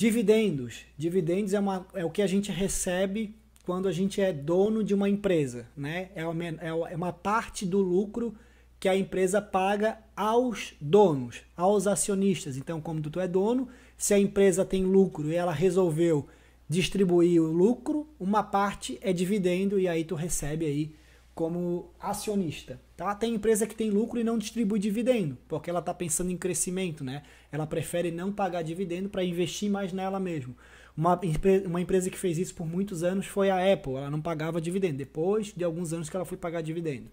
Dividendos. Dividendos é, uma, é o que a gente recebe quando a gente é dono de uma empresa, né? É uma, é, é uma parte do lucro que a empresa paga aos donos, aos acionistas. Então, como tu é dono, se a empresa tem lucro e ela resolveu distribuir o lucro, uma parte é dividendo e aí tu recebe aí como acionista, tá? Tem empresa que tem lucro e não distribui dividendo, porque ela está pensando em crescimento, né? Ela prefere não pagar dividendo para investir mais nela mesmo. Uma, uma empresa que fez isso por muitos anos foi a Apple, ela não pagava dividendo, depois de alguns anos que ela foi pagar dividendo.